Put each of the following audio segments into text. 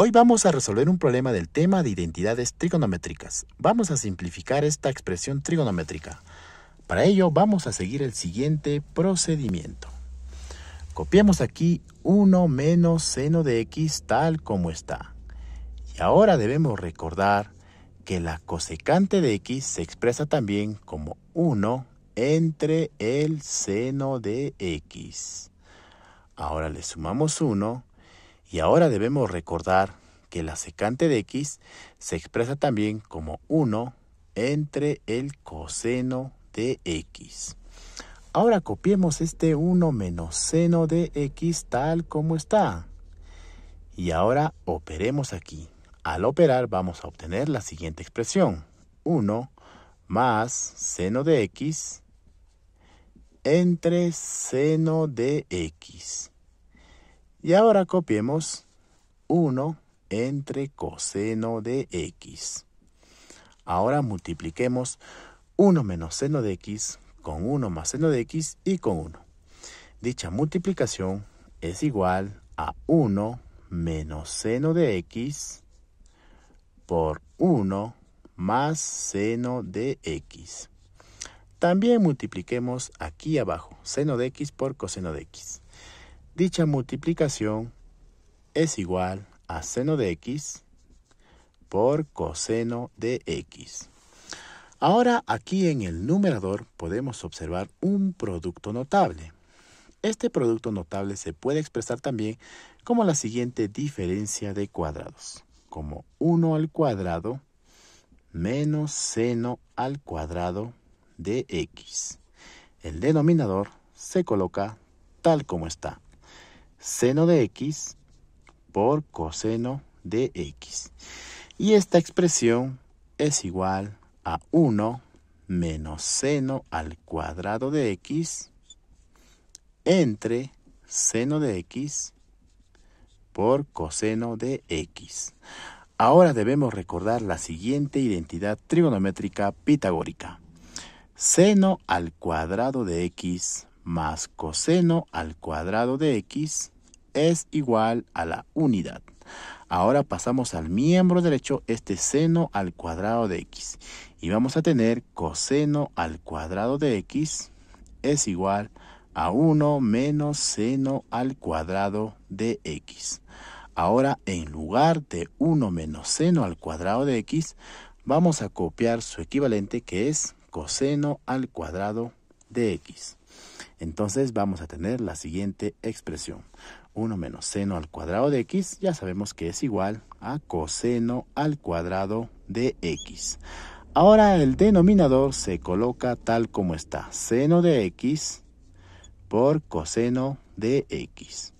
Hoy vamos a resolver un problema del tema de identidades trigonométricas. Vamos a simplificar esta expresión trigonométrica. Para ello vamos a seguir el siguiente procedimiento. Copiamos aquí 1 menos seno de x tal como está. Y ahora debemos recordar que la cosecante de x se expresa también como 1 entre el seno de x. Ahora le sumamos 1 y ahora debemos recordar que la secante de x se expresa también como 1 entre el coseno de x. Ahora copiemos este 1 menos seno de x tal como está. Y ahora operemos aquí. Al operar vamos a obtener la siguiente expresión. 1 más seno de x entre seno de x. Y ahora copiemos 1 entre coseno de x. Ahora multipliquemos 1 menos seno de x con 1 más seno de x y con 1. Dicha multiplicación es igual a 1 menos seno de x por 1 más seno de x. También multipliquemos aquí abajo seno de x por coseno de x. Dicha multiplicación es igual a seno de x por coseno de x. Ahora aquí en el numerador podemos observar un producto notable. Este producto notable se puede expresar también como la siguiente diferencia de cuadrados, como 1 al cuadrado menos seno al cuadrado de x. El denominador se coloca tal como está, seno de x por coseno de x. Y esta expresión es igual a 1 menos seno al cuadrado de x entre seno de x por coseno de x. Ahora debemos recordar la siguiente identidad trigonométrica pitagórica. Seno al cuadrado de x más coseno al cuadrado de x es igual a la unidad. Ahora pasamos al miembro derecho, este seno al cuadrado de x. Y vamos a tener coseno al cuadrado de x es igual a 1 menos seno al cuadrado de x. Ahora, en lugar de 1 menos seno al cuadrado de x, vamos a copiar su equivalente que es coseno al cuadrado de x. Entonces vamos a tener la siguiente expresión. 1 menos seno al cuadrado de x ya sabemos que es igual a coseno al cuadrado de x. Ahora el denominador se coloca tal como está, seno de x por coseno de x.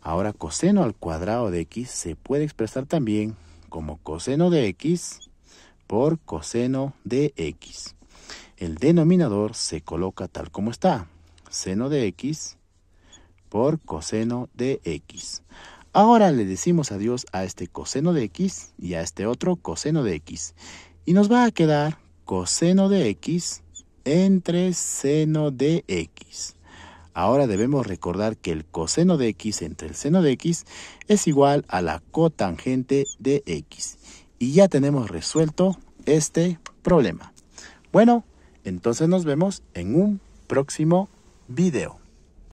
Ahora coseno al cuadrado de x se puede expresar también como coseno de x por coseno de x. El denominador se coloca tal como está, seno de x por coseno de x. Ahora le decimos adiós a este coseno de x y a este otro coseno de x. Y nos va a quedar coseno de x entre seno de x. Ahora debemos recordar que el coseno de x entre el seno de x es igual a la cotangente de x. Y ya tenemos resuelto este problema. Bueno, entonces nos vemos en un próximo video.